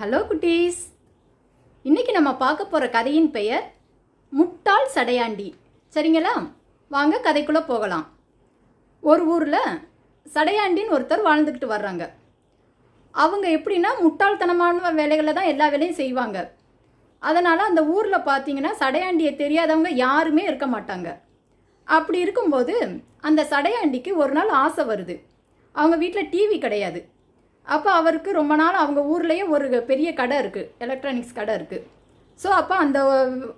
hello குட்டீஸ் இன்றைக்கி நம்ம பார்க்க போகிற கதையின் பெயர் முட்டாள் சடையாண்டி சரிங்களா வாங்க கதைக்குள்ளே போகலாம் ஒரு ஊரில் சடையாண்டின்னு ஒருத்தர் வாழ்ந்துக்கிட்டு வர்றாங்க அவங்க எப்படின்னா முட்டாள்தனமான வேலைகளை தான் எல்லா வேலையும் செய்வாங்க அதனால் அந்த ஊரில் பார்த்தீங்கன்னா சடையாண்டியை தெரியாதவங்க யாருமே இருக்க மாட்டாங்க அப்படி இருக்கும்போது அந்த சடையாண்டிக்கு ஒரு நாள் ஆசை வருது அவங்க வீட்டில் டிவி கிடையாது அப்போ அவருக்கு ரொம்ப நாள் அவங்க ஊர்லேயே ஒரு பெரிய கடை இருக்குது எலக்ட்ரானிக்ஸ் கடை இருக்குது ஸோ அப்போ அந்த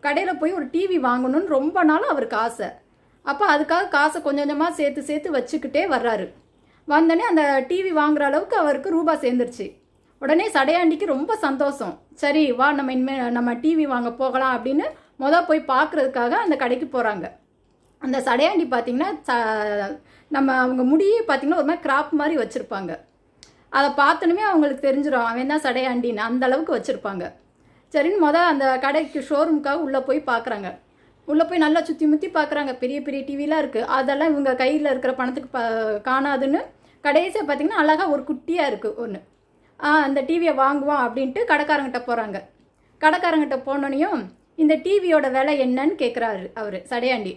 கடையில் போய் ஒரு டிவி வாங்கணும்னு ரொம்ப நாள் அவருக்கு ஆசை அப்போ அதுக்காக காசை கொஞ்சம் கொஞ்சமாக சேர்த்து சேர்த்து வச்சுக்கிட்டே வர்றாரு வந்தோடனே அந்த டிவி வாங்குற அளவுக்கு அவருக்கு ரூபா சேர்ந்துருச்சு உடனே சடையாண்டிக்கு ரொம்ப சந்தோஷம் சரி வா நம்ம இனிமேல் நம்ம டிவி வாங்க போகலாம் அப்படின்னு மொதல் போய் பார்க்குறதுக்காக அந்த கடைக்கு போகிறாங்க அந்த சடையாண்டி பார்த்திங்கன்னா நம்ம அவங்க முடியே பார்த்திங்கன்னா ஒரு மாதிரி கிராப் மாதிரி வச்சுருப்பாங்க அதை பார்த்தனுமே அவங்களுக்கு தெரிஞ்சிடும் அவன் தான் சடையாண்டின்னு அந்த அளவுக்கு வச்சுருப்பாங்க சரின்னு மொதல் அந்த கடைக்கு ஷோரூமுக்காக உள்ளே போய் பார்க்குறாங்க உள்ளே போய் நல்லா சுற்றி முற்றி பார்க்குறாங்க பெரிய பெரிய டிவிலாம் இருக்குது அதெல்லாம் இவங்க கையில் இருக்கிற பணத்துக்கு ப காணாதுன்னு கடைசியாக பார்த்திங்கன்னா அழகாக ஒரு குட்டியாக இருக்குது ஒன்று அந்த டிவியை வாங்குவோம் அப்படின்ட்டு கடைக்காரங்கிட்ட போகிறாங்க கடைக்காரங்கிட்ட போனோனையும் இந்த டிவியோட விலை என்னன்னு கேட்குறாரு அவர் சடையாண்டி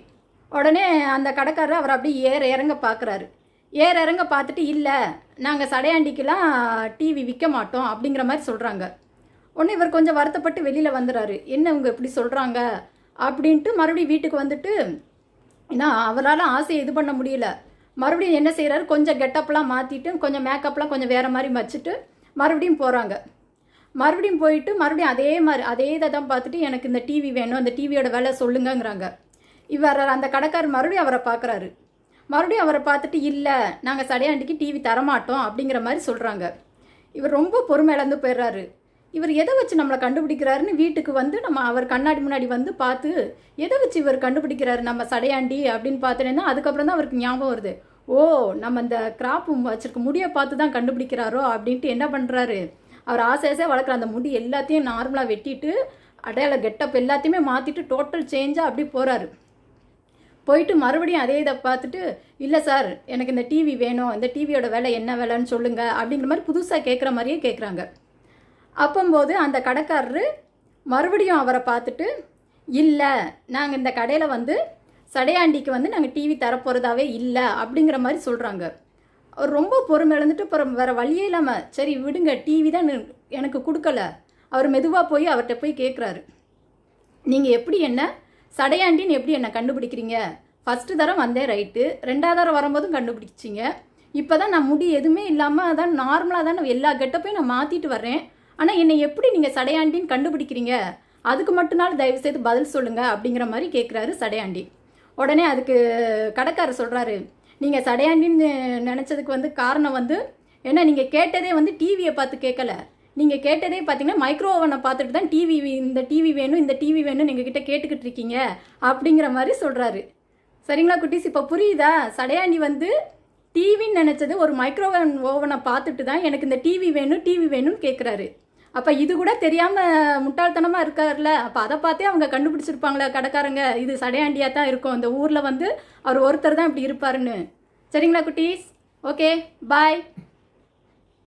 உடனே அந்த கடைக்காரர் அவர் அப்படியே ஏற இறங்க பார்க்குறாரு ஏற இறங்க பார்த்துட்டு இல்லை நாங்கள் சடையாண்டிக்கெலாம் டிவி விற்க மாட்டோம் அப்படிங்கிற மாதிரி சொல்கிறாங்க உடனே இவர் கொஞ்சம் வருத்தப்பட்டு வெளியில் வந்துடுறாரு என்ன இவங்க இப்படி சொல்கிறாங்க அப்படின்ட்டு மறுபடியும் வீட்டுக்கு வந்துட்டு ஏன்னா அவரால் ஆசையை இது பண்ண முடியல மறுபடியும் என்ன செய்கிறாரு கொஞ்சம் கெட்டப்லாம் மாற்றிட்டு கொஞ்சம் மேக்கப்லாம் கொஞ்சம் வேறு மாதிரி வச்சுட்டு மறுபடியும் போகிறாங்க மறுபடியும் போயிட்டு மறுபடியும் அதே மாதிரி அதே இதை தான் பார்த்துட்டு எனக்கு இந்த டிவி வேணும் அந்த டிவியோட வேலை சொல்லுங்கங்கிறாங்க இவர் அந்த கடைக்காரர் மறுபடியும் அவரை பார்க்குறாரு மறுபடியும் அவரை பார்த்துட்டு இல்லை நாங்கள் சடையாண்டிக்கு டிவி தரமாட்டோம் அப்படிங்கிற மாதிரி சொல்கிறாங்க இவர் ரொம்ப பொறுமை இழந்து போயிடுறாரு இவர் எதை வச்சு நம்மளை கண்டுபிடிக்கிறாருன்னு வீட்டுக்கு வந்து நம்ம அவர் கண்ணாடி முன்னாடி வந்து பார்த்து எதை வச்சு இவர் கண்டுபிடிக்கிறாரு நம்ம சடையாண்டி அப்படின்னு பார்த்தோன்னா அதுக்கப்புறம் தான் அவருக்கு ஞாபகம் வருது ஓ நம்ம இந்த கிராப் வச்சிருக்க முடியை பார்த்து தான் கண்டுபிடிக்கிறாரோ அப்படின்ட்டு என்ன பண்ணுறாரு அவர் ஆசை ஆசையாக வளர்க்குற அந்த முடி எல்லாத்தையும் நார்மலாக வெட்டிட்டு அடையாள கெட்டப் எல்லாத்தையுமே மாற்றிட்டு டோட்டல் சேஞ்சாக அப்படி போகிறாரு போயிட்டு மறுபடியும் அதே இதை பார்த்துட்டு இல்லை சார் எனக்கு இந்த டிவி வேணும் இந்த டிவியோட விலை என்ன விலைன்னு சொல்லுங்கள் அப்படிங்கிற மாதிரி புதுசாக கேட்குற மாதிரியே கேட்குறாங்க அப்பம்போது அந்த கடைக்காரரு மறுபடியும் அவரை பார்த்துட்டு இல்லை நாங்கள் இந்த கடையில் வந்து சடையாண்டிக்கு வந்து நாங்கள் டிவி தரப்போகிறதாவே இல்லை அப்படிங்கிற மாதிரி சொல்கிறாங்க ரொம்ப பொறுமை இழந்துட்டு அப்புறம் வேறு வழியே இல்லாமல் சரி விடுங்க டிவி தான் எனக்கு கொடுக்கல அவர் மெதுவாக போய் அவர்கிட்ட போய் கேட்குறாரு நீங்கள் எப்படி என்ன சடையாண்டின்னு எப்படி என்னை கண்டுபிடிக்கிறீங்க ஃபஸ்ட்டு தரம் வந்தேன் ரைட்டு ரெண்டாவது தரம் வரும்போதும் கண்டுபிடிச்சிங்க இப்போ தான் நான் முடி எதுவுமே இல்லாமல் அதான் நார்மலாக தான் எல்லா கெட்டப்பையும் நான் மாற்றிட்டு வரேன் ஆனால் என்னை எப்படி நீங்கள் சடையாண்டின்னு கண்டுபிடிக்கிறீங்க அதுக்கு மட்டும்னாலும் தயவு செய்து பதில் சொல்லுங்கள் அப்படிங்கிற மாதிரி கேட்குறாரு சடையாண்டி உடனே அதுக்கு கடைக்காரர் சொல்கிறாரு நீங்கள் சடையாண்டின்னு நினச்சதுக்கு வந்து காரணம் வந்து ஏன்னா நீங்கள் கேட்டதே வந்து டிவியை பார்த்து கேட்கல நீங்கள் கேட்டதே பார்த்தீங்கன்னா மைக்ரோ ஓவனை பார்த்துட்டு தான் டிவி இந்த டிவி வேணும் இந்த டிவி வேணும் நீங்கள் கிட்ட கேட்டுக்கிட்டு இருக்கீங்க அப்படிங்கிற மாதிரி சொல்கிறாரு சரிங்களா குட்டிஸ் இப்போ புரியுதா சடையாண்டி வந்து டிவின்னு நினச்சது ஒரு மைக்ரோ ஓவனை பார்த்துட்டு தான் எனக்கு இந்த டிவி வேணும் டிவி வேணும்னு கேட்குறாரு அப்போ இது கூட தெரியாமல் முட்டாள்தனமாக இருக்கார்ல அப்போ அதை பார்த்தே அவங்க கண்டுபிடிச்சிருப்பாங்களே கடைக்காரங்க இது சடையாண்டியாக தான் இருக்கும் இந்த ஊரில் வந்து அவர் ஒருத்தர் தான் இப்படி இருப்பாருன்னு சரிங்களா குட்டீஸ் ஓகே பாய்